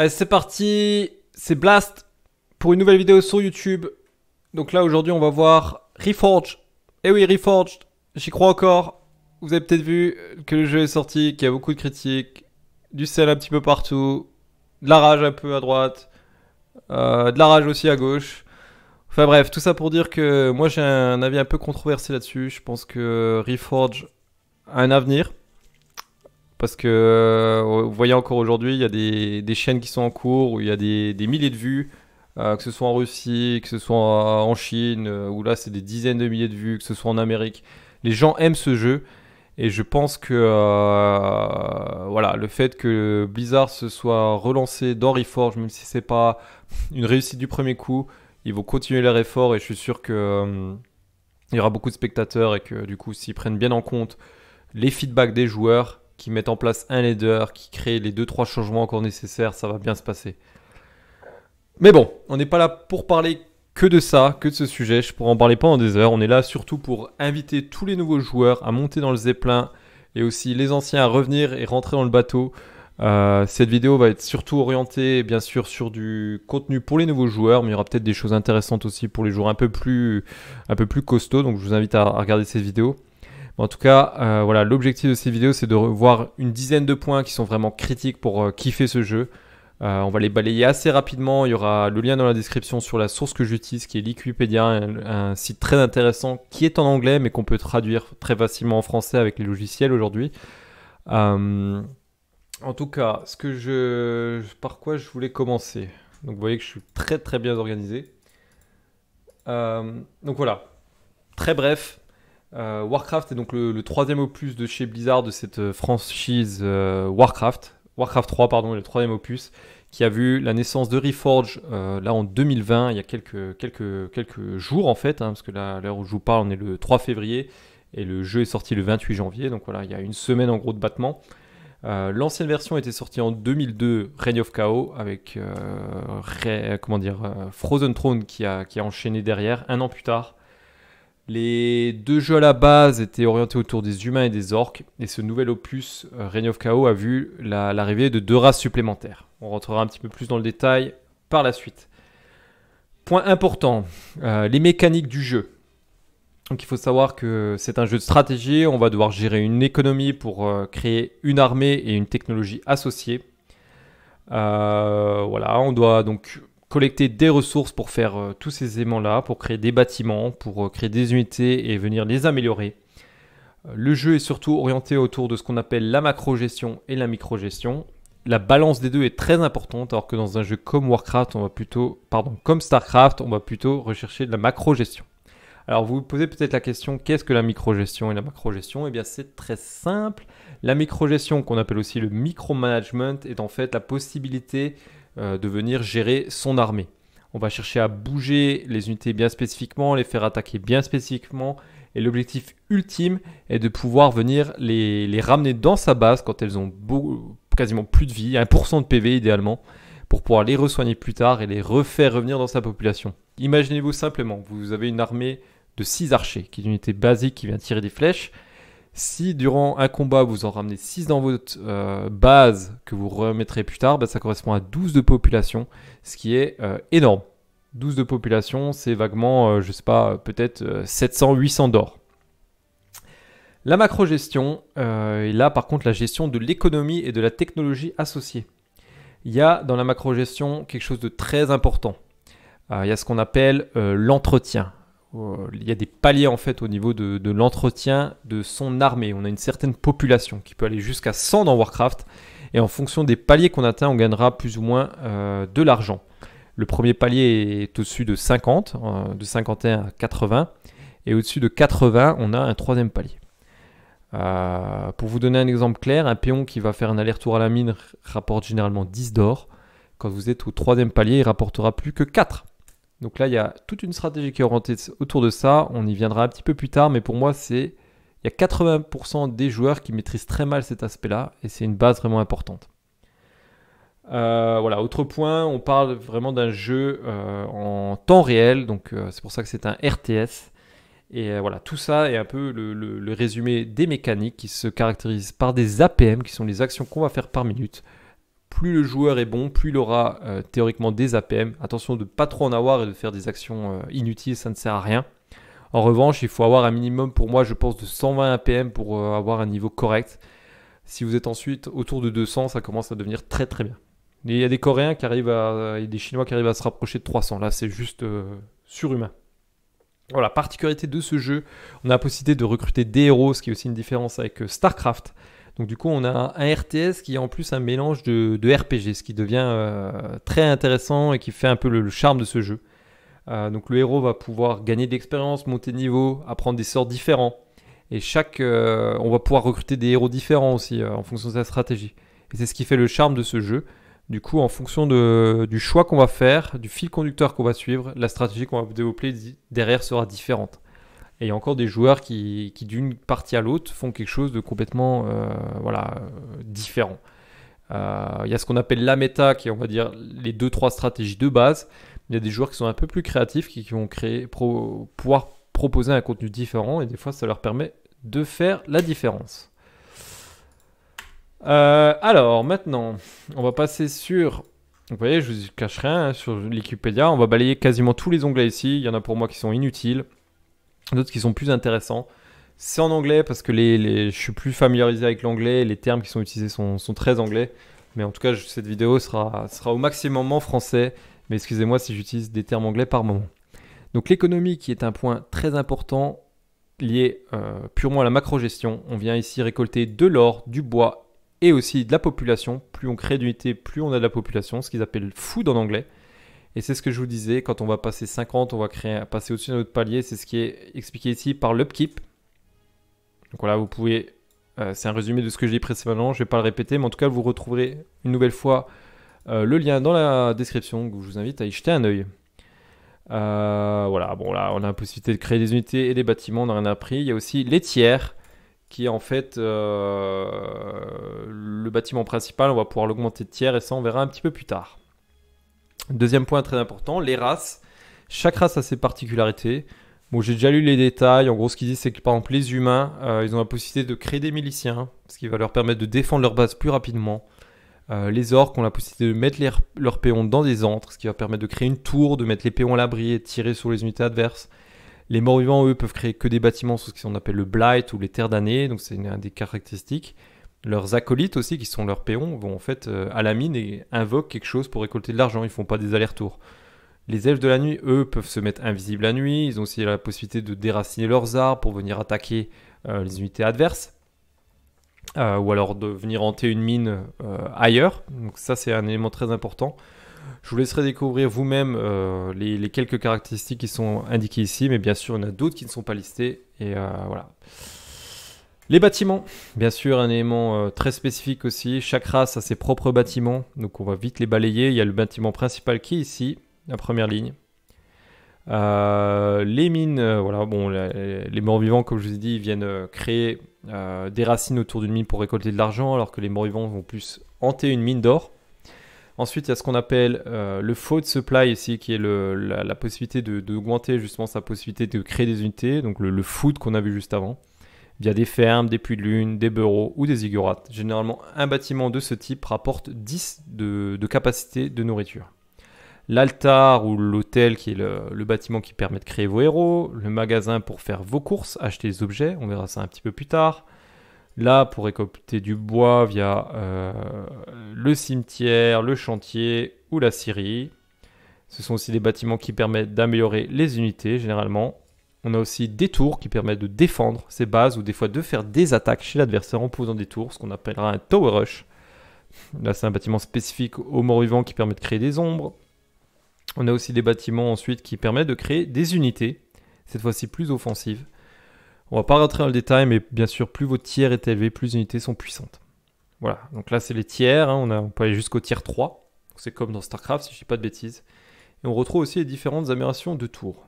Allez, c'est parti, c'est Blast pour une nouvelle vidéo sur YouTube. Donc là, aujourd'hui, on va voir Reforged. Eh oui, Reforged, j'y crois encore. Vous avez peut-être vu que le jeu est sorti, qu'il y a beaucoup de critiques, du sel un petit peu partout, de la rage un peu à droite, euh, de la rage aussi à gauche. Enfin bref, tout ça pour dire que moi j'ai un avis un peu controversé là-dessus. Je pense que Reforge a un avenir parce que euh, vous voyez encore aujourd'hui, il y a des, chaînes qui sont en cours où il y a des, milliers de vues, euh, que ce soit en Russie, que ce soit en, Chine, euh, où là c'est des dizaines de milliers de vues, que ce soit en Amérique. Les gens aiment ce jeu et je pense que voilà, le fait que Blizzard se soit relancé dans Reforge, même si ce n'est pas une réussite du premier coup, ils vont continuer leur effort et je suis sûr qu'il y aura beaucoup de spectateurs et que du coup s'ils prennent bien en compte les feedbacks des joueurs qui mettent en place un leader, qui créent les 2-3 changements encore nécessaires, ça va bien se passer. Mais bon, on n'est pas là pour parler que de ça, que de ce sujet, je pourrais en parler pendant des heures, on est là surtout pour inviter tous les nouveaux joueurs à monter dans le zeppelin et aussi les anciens à revenir et rentrer dans le bateau. Euh, cette vidéo va être surtout orientée bien sûr sur du contenu pour les nouveaux joueurs, mais il y aura peut-être des choses intéressantes aussi pour les joueurs un peu plus, un peu plus costauds, donc je vous invite à regarder cette vidéo. En tout cas, euh, voilà, l'objectif de ces vidéos, c'est de revoir une dizaine de points qui sont vraiment critiques pour euh, kiffer ce jeu. Euh, on va les balayer assez rapidement. Il y aura le lien dans la description sur la source que j'utilise, qui est l'Iquipedia, un, site très intéressant qui est en anglais, mais qu'on peut traduire très facilement en français avec les logiciels aujourd'hui. en tout cas, ce que je, par quoi je voulais commencer. Donc, vous voyez que je suis très très bien organisé. donc voilà, très bref, euh, Warcraft est donc le, troisième opus de chez Blizzard de cette euh, franchise euh, Warcraft. Warcraft 3, pardon, le troisième opus qui a vu la naissance de Reforge là en 2020, il y a quelques, quelques, quelques jours en fait, hein, parce que là, l'heure où je vous parle, on est le 3 février et le jeu est sorti le 28 janvier, donc voilà, il y a une semaine en gros de battement. L'ancienne version était sortie en 2002, Reign of Chaos, avec comment dire, Frozen Throne qui a enchaîné derrière, un an plus tard. Les deux jeux à la base étaient orientés autour des humains et des orques, et ce nouvel opus, euh, Reign of Chaos, a vu l'arrivée de deux races supplémentaires. On rentrera un petit peu plus dans le détail par la suite. Point important, euh, les mécaniques du jeu. Donc il faut savoir que c'est un jeu de stratégie, on va devoir gérer une économie pour euh, créer une armée et une technologie associée. voilà, on doit donc collecter des ressources pour faire euh, tous ces éléments-là, pour créer des bâtiments, pour euh, créer des unités et venir les améliorer. Euh, le jeu est surtout orienté autour de ce qu'on appelle la macro-gestion et la micro-gestion. La balance des deux est très importante, alors que dans un jeu comme Warcraft, on va plutôt, pardon, comme Starcraft, on va plutôt rechercher de la macro-gestion. Alors vous vous posez peut-être la question, qu'est-ce que la micro-gestion et la macro-gestion Eh bien c'est très simple. La micro-gestion, qu'on appelle aussi le micro-management, est en fait la possibilité euh, de venir gérer son armée. On va chercher à bouger les unités bien spécifiquement, les faire attaquer bien spécifiquement. Et l'objectif ultime est de pouvoir venir les, ramener dans sa base quand elles ont quasiment plus de vie, 1% de PV idéalement, pour pouvoir les resoigner plus tard et les refaire revenir dans sa population. Imaginez-vous simplement, vous avez une armée de 6 archers, qui est une unité basique qui vient tirer des flèches. Si durant un combat, vous en ramenez 6 dans votre euh, base que vous remettrez plus tard, bah, ça correspond à 12 de population, ce qui est euh, énorme. 12 de population, c'est vaguement, je euh, je sais pas, peut-être 700, 800 d'or. La macro-gestion, et là par contre la gestion de l'économie et de la technologie associée. Il y a dans la macro-gestion quelque chose de très important. il y a ce qu'on appelle l'entretien. Euh, il y a des paliers en fait au niveau de, l'entretien de son armée. On a une certaine population qui peut aller jusqu'à 100 dans Warcraft. Et en fonction des paliers qu'on atteint, on gagnera plus ou moins euh, de l'argent. Le premier palier est au-dessus de 50, euh, de 51 à 80. Et au-dessus de 80, on a un troisième palier. pour vous donner un exemple clair, un péon qui va faire un aller-retour à la mine rapporte généralement 10 d'or. Quand vous êtes au troisième palier, il rapportera plus que 4. Donc là, il y a toute une stratégie qui est orientée autour de ça. On y viendra un petit peu plus tard, mais pour moi, c'est il y a 80% des joueurs qui maîtrisent très mal cet aspect-là, et c'est une base vraiment importante. Euh, voilà, autre point, on parle vraiment d'un jeu euh, en temps réel, donc euh, c'est pour ça que c'est un RTS. Et voilà, tout ça est un peu le, résumé des mécaniques qui se caractérisent par des APM, qui sont les actions qu'on va faire par minute plus le joueur est bon, plus il aura euh, théoriquement des APM. Attention de ne pas trop en avoir et de faire des actions euh, inutiles, ça ne sert à rien. En revanche, il faut avoir un minimum, pour moi, je pense, de 120 APM pour euh, avoir un niveau correct. Si vous êtes ensuite autour de 200, ça commence à devenir très très bien. il y a des Coréens qui arrivent à, et des Chinois qui arrivent à se rapprocher de 300. Là, c'est juste surhumain. Voilà, particularité de ce jeu, on a la possibilité de recruter des héros, ce qui est aussi une différence avec StarCraft. Donc du coup, on a un RTS qui est en plus un mélange de, RPG, ce qui devient euh, très intéressant et qui fait un peu le, charme de ce jeu. Euh, donc le héros va pouvoir gagner de l'expérience, monter de niveau, apprendre des sorts différents. Et chaque, euh, on va pouvoir recruter des héros différents aussi en fonction de sa stratégie. Et c'est ce qui fait le charme de ce jeu. Du coup, en fonction du choix qu'on va faire, du fil conducteur qu'on va suivre, la stratégie qu'on va développer derrière sera différente. Et il y a encore des joueurs qui, d'une partie à l'autre, font quelque chose de complètement euh, voilà, euh, différent. Euh, il y a ce qu'on appelle la méta, qui est, on va dire, les deux, trois stratégies de base. Il y a des joueurs qui sont un peu plus créatifs, qui, vont créer, pouvoir proposer un contenu différent, et des fois, ça leur permet de faire la différence. alors maintenant, on va passer sur. Vous voyez, je vous cache rien hein, sur Wikipédia. On va balayer quasiment tous les onglets ici. Il y en a pour moi qui sont inutiles d'autres qui sont plus intéressants. C'est en anglais parce que je suis plus familiarisé avec l'anglais, les termes qui sont utilisés sont, très anglais. Mais en tout cas, cette vidéo sera, au maximum en français. Mais excusez-moi si j'utilise des termes anglais par moment. Donc l'économie qui est un point très important lié euh, purement à la macro-gestion. On vient ici récolter de l'or, du bois et aussi de la population. Plus on crée d'unités, plus on a de la population, ce qu'ils appellent food en anglais. Et c'est ce que je vous disais, quand on va passer 50, on va créer, passer au-dessus de notre palier. C'est ce qui est expliqué ici par l'upkeep. Donc voilà, vous pouvez... Euh, c'est un résumé de ce que j'ai dit précédemment, je ne vais pas le répéter, mais en tout cas, vous retrouverez une nouvelle fois euh, le lien dans la description. je vous invite à y jeter un œil. Euh, voilà, bon là, on a la possibilité de créer des unités et des bâtiments, on n'a rien appris. Il y a aussi les tiers qui est en fait le bâtiment principal. On va pouvoir l'augmenter de tiers et ça, on verra un petit peu plus tard. Deuxième point très important, les races. Chaque race a ses particularités. Bon, j'ai déjà lu les détails. En gros, ce qu'ils disent, c'est que par exemple, les humains, euh, ils ont la possibilité de créer des miliciens, ce qui va leur permettre de défendre leur base plus rapidement. Euh, les orques ont la possibilité de mettre leurs péons dans des antres, ce qui va permettre de créer une tour, de mettre les péons à l'abri et de tirer sur les unités adverses. Les morts-vivants, eux, peuvent créer que des bâtiments sous ce qu'on appelle le blight ou les terres d'années donc c'est une des caractéristiques leurs acolytes aussi, qui sont leurs péons, vont en fait euh, à la mine et invoquent quelque chose pour récolter de l'argent. Ils font pas des allers-retours. Les elfes de la nuit, eux, peuvent se mettre invisibles la nuit. Ils ont aussi la possibilité de déraciner leurs arbres pour venir attaquer euh, les unités adverses. Euh, ou alors de venir hanter une mine ailleurs. Donc ça, c'est un élément très important. Je vous laisserai découvrir vous-même les, les, quelques caractéristiques qui sont indiquées ici, mais bien sûr, il y en a d'autres qui ne sont pas listées. Et voilà. Les bâtiments, bien sûr, un élément euh, très spécifique aussi. Chaque race a ses propres bâtiments, donc on va vite les balayer. Il y a le bâtiment principal qui est ici, la première ligne. Euh, les mines, euh, voilà, bon, les morts-vivants, comme je vous ai dit, viennent créer des racines autour d'une mine pour récolter de l'argent, alors que les morts-vivants vont plus hanter une mine d'or. Ensuite, il y a ce qu'on appelle le food supply ici, qui est la, possibilité d'augmenter justement sa possibilité de créer des unités, donc le, le food qu'on a vu juste avant via des fermes, des puits de lune, des bureaux ou des ziggurats. Généralement, un bâtiment de ce type rapporte 10 de, capacité de nourriture. L'altar ou l'hôtel qui est le, bâtiment qui permet de créer vos héros, le magasin pour faire vos courses, acheter des objets, on verra ça un petit peu plus tard. Là, pour récolter du bois via euh, le cimetière, le chantier ou la scierie. Ce sont aussi des bâtiments qui permettent d'améliorer les unités généralement on a aussi des tours qui permettent de défendre ses bases ou des fois de faire des attaques chez l'adversaire en posant des tours, ce qu'on appellera un tower rush. Là, c'est un bâtiment spécifique aux morts-vivants qui permet de créer des ombres. On a aussi des bâtiments ensuite qui permettent de créer des unités, cette fois-ci plus offensives. On va pas rentrer dans le détail, mais bien sûr, plus votre tiers est élevé, plus les unités sont puissantes. Voilà, donc là c'est les tiers, hein. on, peut aller jusqu'au tiers 3, c'est comme dans StarCraft si je ne dis pas de bêtises. Et on retrouve aussi les différentes améliorations de tours.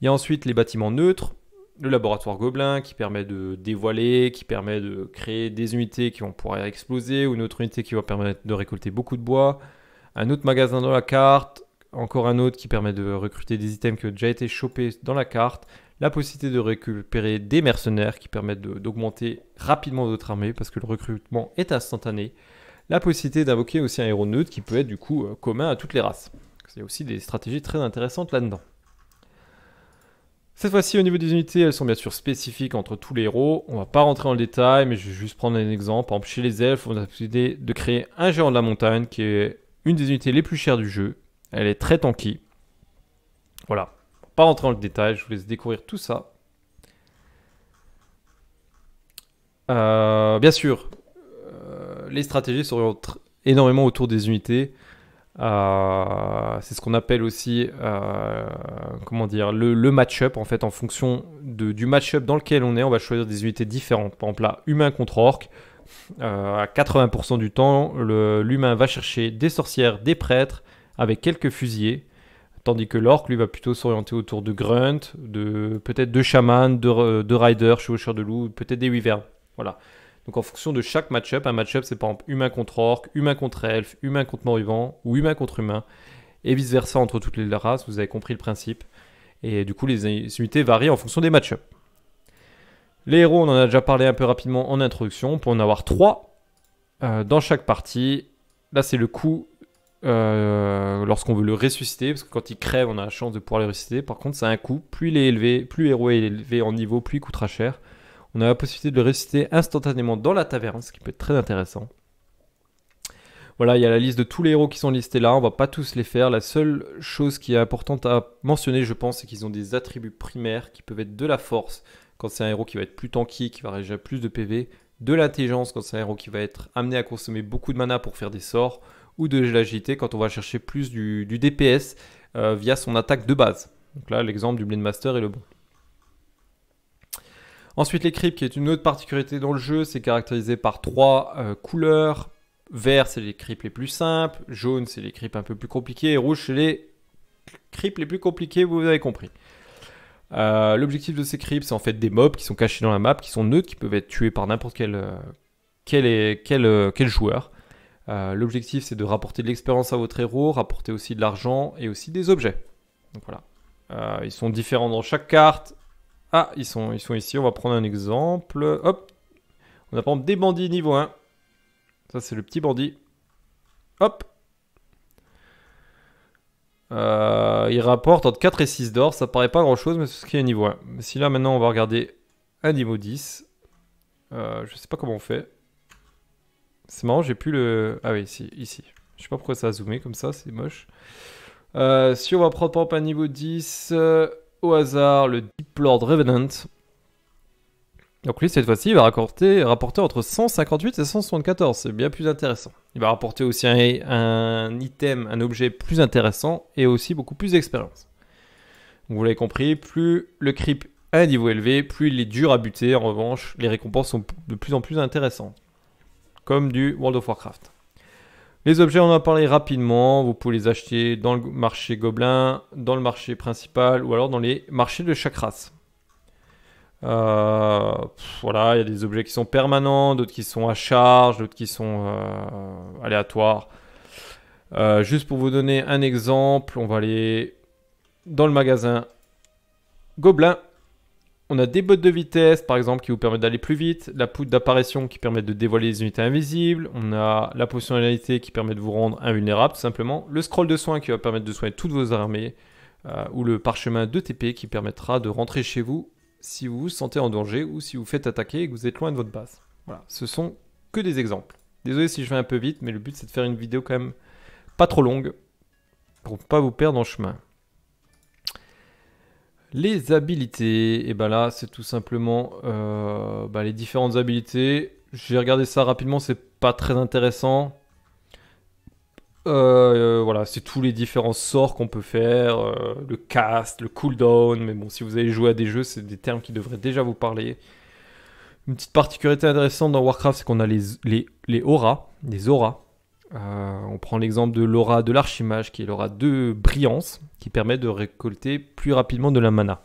Il y a ensuite les bâtiments neutres, le laboratoire Gobelin qui permet de dévoiler, qui permet de créer des unités qui vont pouvoir exploser, ou une autre unité qui va permettre de récolter beaucoup de bois, un autre magasin dans la carte, encore un autre qui permet de recruter des items qui ont déjà été chopés dans la carte, la possibilité de récupérer des mercenaires qui permettent d'augmenter rapidement votre armée parce que le recrutement est instantané, la possibilité d'invoquer aussi un héros neutre qui peut être du coup euh, commun à toutes les races. Il y a aussi des stratégies très intéressantes là-dedans. Cette fois-ci, au niveau des unités, elles sont bien sûr spécifiques entre tous les héros. On va pas rentrer en le détail, mais je vais juste prendre un exemple. Par chez les elfes, on a décidé de créer un géant de la montagne qui est une des unités les plus chères du jeu. Elle est très tanky. Voilà. pas rentrer dans le détail, je vous laisse découvrir tout ça. Euh, bien sûr, euh, les stratégies s'orientent énormément autour des unités. Euh, c'est ce qu'on appelle aussi, euh, comment dire, le, match-up. En fait, en fonction du match-up dans lequel on est, on va choisir des unités différentes. Par exemple, là, humain contre orc. Euh, à 80% du temps, l'humain va chercher des sorcières, des prêtres, avec quelques fusillés. Tandis que l'orc, lui, va plutôt s'orienter autour de grunt, de peut-être de chamans, de, de riders, chevaucheurs de loup, peut-être des wyverns. Voilà. Donc en fonction de chaque match-up, un match-up c'est par exemple humain contre orc, humain contre elf, humain contre mort-vivant ou humain contre humain, et vice-versa entre toutes les races, vous avez compris le principe. Et du coup les unités varient en fonction des match-up. Les héros, on en a déjà parlé un peu rapidement en introduction, pour en avoir trois euh, dans chaque partie. Là c'est le coup euh, lorsqu'on veut le ressusciter, parce que quand il crève, on a la chance de pouvoir le ressusciter. Par contre, c'est un coût. Plus il est élevé, plus héros est élevé en niveau, plus il coûtera cher. On a la possibilité de le résister instantanément dans la taverne, ce qui peut être très intéressant. Voilà, il y a la liste de tous les héros qui sont listés là, on va pas tous les faire. La seule chose qui est importante à mentionner, je pense, c'est qu'ils ont des attributs primaires qui peuvent être de la force quand c'est un héros qui va être plus tanky, qui va réagir plus de PV, de l'intelligence quand c'est un héros qui va être amené à consommer beaucoup de mana pour faire des sorts, ou de l'agilité quand on va chercher plus du, DPS euh, via son attaque de base. Donc là, l'exemple du Blade est le bon. Ensuite, les creeps, qui est une autre particularité dans le jeu, c'est caractérisé par trois euh, couleurs. Vert, c'est les creeps les plus simples. Jaune, c'est les creeps un peu plus compliqués. Et rouge, c'est les creeps les plus compliqués, vous avez compris. Euh, l'objectif de ces creeps, c'est en fait des mobs qui sont cachés dans la map, qui sont neutres, qui peuvent être tués par n'importe quel, euh, quel, quel, quel, joueur. L'objectif, c'est de rapporter de l'expérience à votre héros, rapporter aussi de l'argent et aussi des objets. Donc voilà. ils sont différents dans chaque carte ah, ils sont, ils sont ici. On va prendre un exemple. Hop. On a par exemple des bandits niveau 1. Ça, c'est le petit bandit. Hop. Euh, il rapporte entre 4 et 6 d'or. Ça paraît pas grand chose, mais c'est ce qui est niveau 1. Mais si là, maintenant, on va regarder un niveau 10. Euh, je sais pas comment on fait. C'est marrant, j'ai plus le. Ah oui, ici. ici. Je sais pas pourquoi ça a zoomé comme ça, c'est moche. Euh, si on va prendre par exemple un niveau 10 au hasard le Deep Lord Revenant. Donc lui, cette fois-ci, il va rapporter, entre 158 et 174, c'est bien plus intéressant. Il va rapporter aussi un, un, item, un objet plus intéressant et aussi beaucoup plus d'expérience. Vous l'avez compris, plus le creep un niveau élevé, plus il est dur à buter, en revanche, les récompenses sont de plus en plus intéressantes. Comme du World of Warcraft. Les objets, on en a parlé rapidement. Vous pouvez les acheter dans le marché gobelin, dans le marché principal ou alors dans les marchés de chaque race. Euh, voilà, il y a des objets qui sont permanents, d'autres qui sont à charge, d'autres qui sont euh, aléatoires. Euh, juste pour vous donner un exemple, on va aller dans le magasin Gobelin. On a des bottes de vitesse, par exemple, qui vous permettent d'aller plus vite, la poudre d'apparition qui permet de dévoiler les unités invisibles, on a la positionnalité qui permet de vous rendre invulnérable, tout simplement, le scroll de soins qui va permettre de soigner toutes vos armées, euh, ou le parchemin de TP qui permettra de rentrer chez vous si vous vous sentez en danger ou si vous faites attaquer et que vous êtes loin de votre base. Voilà, ce sont que des exemples. Désolé si je vais un peu vite, mais le but c'est de faire une vidéo quand même pas trop longue pour ne pas vous perdre en chemin. Les habilités, et ben là c'est tout simplement euh, bah, les différentes habilités. J'ai regardé ça rapidement, c'est pas très intéressant. Euh, euh, voilà, c'est tous les différents sorts qu'on peut faire, le cast, le cooldown, mais bon, si vous avez joué à des jeux, c'est des termes qui devraient déjà vous parler. Une petite particularité intéressante dans Warcraft, c'est qu'on a les, les, les auras. Euh, on prend l'exemple de l'aura de l'archimage, qui est l'aura de brillance, qui permet de récolter plus rapidement de la mana.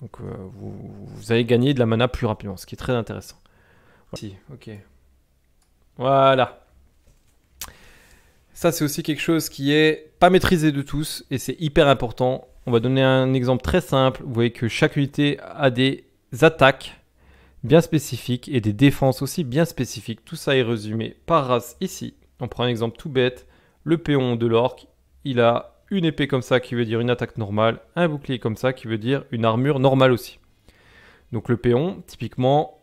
Donc euh, vous, allez gagner de la mana plus rapidement, ce qui est très intéressant. Voilà. ok. Voilà. Ça, c'est aussi quelque chose qui est pas maîtrisé de tous, et c'est hyper important. On va donner un exemple très simple. Vous voyez que chaque unité a des attaques bien spécifiques et des défenses aussi bien spécifiques. Tout ça est résumé par race ici on prend un exemple tout bête. Le péon de l'Orc, il a une épée comme ça qui veut dire une attaque normale, un bouclier comme ça qui veut dire une armure normale aussi. Donc le péon, typiquement,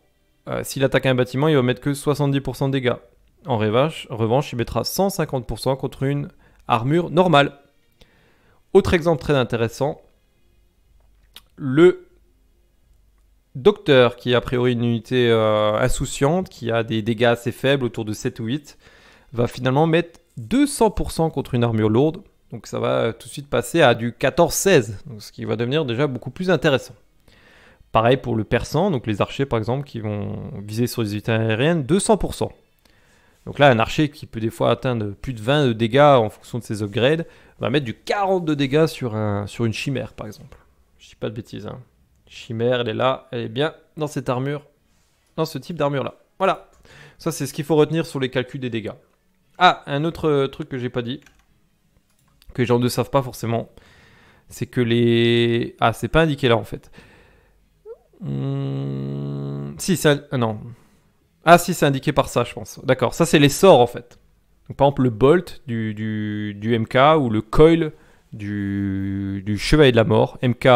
euh, s'il attaque un bâtiment, il va mettre que 70% de dégâts. En revanche, revanche, il mettra 150% contre une armure normale. Autre exemple très intéressant, le docteur qui est a priori une unité euh, insouciante, qui a des dégâts assez faibles, autour de 7 ou 8, va finalement mettre 200% contre une armure lourde. Donc ça va tout de suite passer à du 14-16, ce qui va devenir déjà beaucoup plus intéressant. Pareil pour le persan, donc les archers par exemple qui vont viser sur les unités aériennes, 200%. Donc là, un archer qui peut des fois atteindre plus de 20 de dégâts en fonction de ses upgrades, va mettre du 40 de dégâts sur, un, sur une chimère par exemple. Je dis pas de bêtises. Hein. Chimère, elle est là, elle est bien dans cette armure, dans ce type d'armure là. Voilà, ça c'est ce qu'il faut retenir sur les calculs des dégâts. Ah, un autre euh, truc que j'ai pas dit, que les gens ne savent pas forcément, c'est que les... Ah, c'est pas indiqué là en fait. Hmm, si, c'est... Euh, non. Ah si, c'est indiqué par ça, je pense. D'accord, ça c'est les sorts en fait. par exemple, le bolt du, du, MK ou le coil du, du chevalier de la mort. MK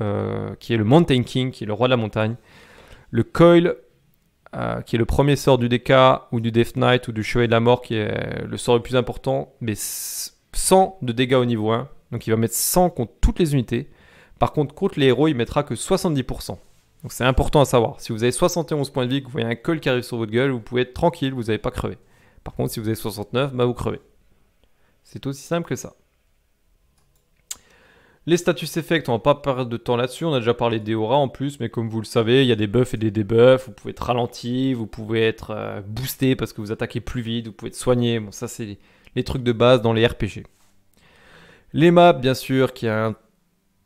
euh, qui est le Mountain King, qui est le roi de la montagne. Le coil euh, qui est le premier sort du DK ou du Death Knight ou du Chevalier de la Mort, qui est le sort le plus important, mais 100 de dégâts au niveau 1. Donc il va mettre 100 contre toutes les unités. Par contre, contre les héros, il mettra que 70%. Donc c'est important à savoir. Si vous avez 71 points de vie, que vous voyez un col qui arrive sur votre gueule, vous pouvez être tranquille, vous n'avez pas crevé. Par contre, si vous avez 69, bah vous crevez. C'est aussi simple que ça. Les status effects, on va pas perdre de temps là-dessus, on a déjà parlé des auras en plus, mais comme vous le savez, il y a des buffs et des debuffs, vous pouvez être ralenti, vous pouvez être euh, boosté parce que vous attaquez plus vite, vous pouvez être soigné, bon ça c'est les trucs de base dans les RPG. Les maps, bien sûr, qui a un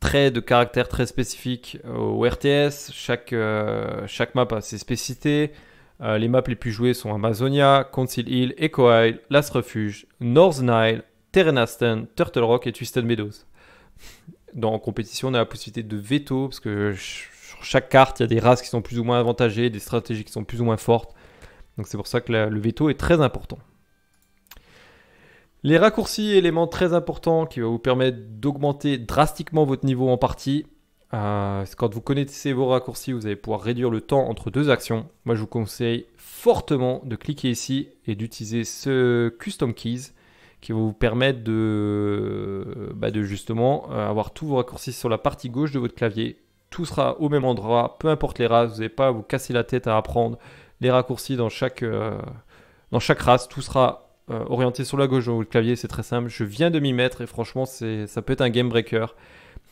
trait de caractère très spécifique au RTS, chaque, euh, chaque map a ses spécificités. Euh, les maps les plus jouées sont Amazonia, Council Hill, Echo Isle, Last Refuge, North Nile, Terrenaston, Turtle Rock et Twisted Meadows. Dans, en compétition, on a la possibilité de veto, parce que sur chaque carte, il y a des races qui sont plus ou moins avantagées, des stratégies qui sont plus ou moins fortes. Donc c'est pour ça que le veto est très important. Les raccourcis, élément très important qui va vous permettre d'augmenter drastiquement votre niveau en partie. Euh, quand vous connaissez vos raccourcis, vous allez pouvoir réduire le temps entre deux actions. Moi, je vous conseille fortement de cliquer ici et d'utiliser ce Custom Keys qui va vous permettre de, bah, justement euh, avoir tous vos raccourcis sur la partie gauche de votre clavier. Tout sera au même endroit, peu importe les races, vous n'avez pas à vous casser la tête à apprendre les raccourcis dans chaque, euh, dans chaque race, tout sera euh, orienté sur la gauche de votre clavier, c'est très simple. Je viens de m'y mettre et franchement c'est ça peut être un game breaker.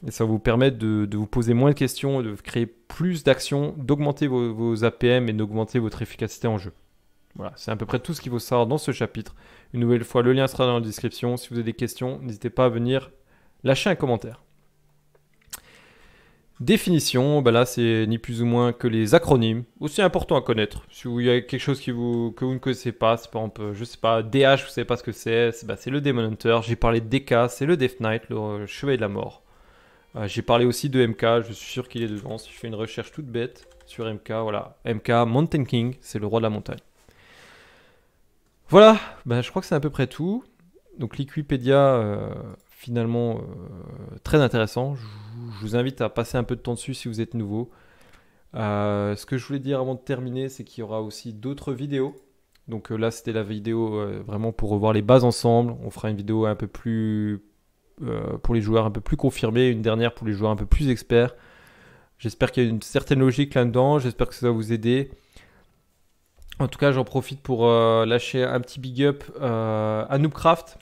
Et ça va vous permettre de, vous poser moins de questions, de créer plus d'actions, d'augmenter vos, vos, APM et d'augmenter votre efficacité en jeu. Voilà, c'est à peu près tout ce qu'il faut savoir dans ce chapitre. Une nouvelle fois, le lien sera dans la description. Si vous avez des questions, n'hésitez pas à venir lâcher un commentaire. Définition, bah là c'est ni plus ou moins que les acronymes, aussi important à connaître. Si vous, il y a quelque chose qui vous, que vous ne connaissez pas, c'est par exemple, je sais pas, DH, vous ne savez pas ce que c'est, bah, c'est le Demon Hunter. J'ai parlé de DK, c'est le Death Knight, le Chevalier de la Mort. Euh, j'ai parlé aussi de MK, je suis sûr qu'il est devant. Si je fais une recherche toute bête sur MK, voilà. MK, Mountain King, c'est le roi de la montagne. Voilà, bah, je crois que c'est à peu près tout. Donc l'Iquipédia, euh, finalement, euh, très intéressant. Je, vous invite à passer un peu de temps dessus si vous êtes nouveau. Euh, ce que je voulais dire avant de terminer, c'est qu'il y aura aussi d'autres vidéos. Donc là, c'était la vidéo vraiment pour revoir les bases ensemble. On fera une vidéo un peu plus pour les joueurs un peu plus confirmés, une dernière pour les joueurs un peu plus experts. J'espère qu'il y a une certaine logique là-dedans, j'espère que ça va vous aider. En tout cas, j'en profite pour euh, lâcher un petit big up euh, à Noobcraft,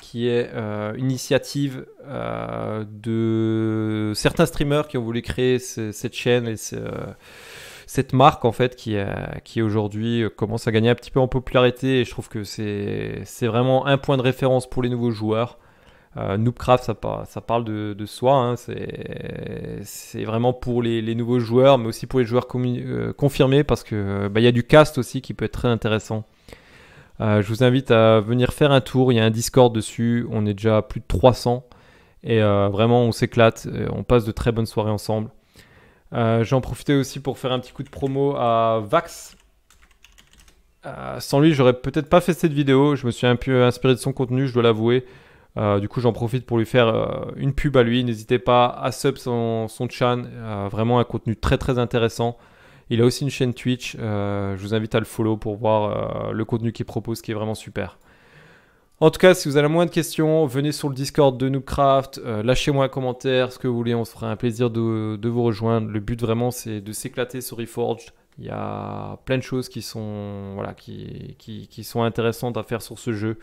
qui est euh, une initiative de certains streamers qui ont voulu créer cette chaîne et cette marque, en fait, qui, qui aujourd'hui commence à gagner un petit peu en popularité. Et je trouve que c'est vraiment un point de référence pour les nouveaux joueurs. Euh, Noobcraft, ça, parle de, soi. Hein. c'est vraiment pour les, nouveaux joueurs, mais aussi pour les joueurs euh, confirmés, parce qu'il euh, bah, y a du cast aussi qui peut être très intéressant. je vous invite à venir faire un tour. Il y a un Discord dessus. On est déjà à plus de 300. Et vraiment, on s'éclate. On passe de très bonnes soirées ensemble. J'en profitais aussi pour faire un petit coup de promo à Vax. sans lui, j'aurais peut-être pas fait cette vidéo. Je me suis un peu inspiré de son contenu, je dois l'avouer. Euh, du coup, j'en profite pour lui faire euh, une pub à lui. N'hésitez pas à sub son, son euh, vraiment un contenu très très intéressant. Il a aussi une chaîne Twitch. je vous invite à le follow pour voir le contenu qu'il propose qui est vraiment super. En tout cas, si vous avez moins de questions, venez sur le Discord de Noobcraft, lâchez-moi un commentaire, ce que vous voulez, on se fera un plaisir de, vous rejoindre. Le but vraiment, c'est de s'éclater sur Reforged. Il y a plein de choses qui sont, voilà, qui, qui sont intéressantes à faire sur ce jeu.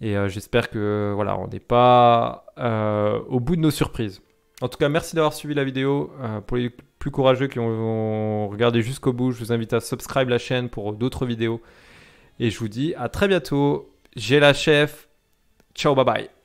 Et euh, j'espère que voilà, on n'est pas euh, au bout de nos surprises. En tout cas, merci d'avoir suivi la vidéo. Euh, pour les plus courageux qui ont, regardé jusqu'au bout, je vous invite à subscribe la chaîne pour d'autres vidéos. Et je vous dis à très bientôt. J'ai la chef. Ciao, bye bye.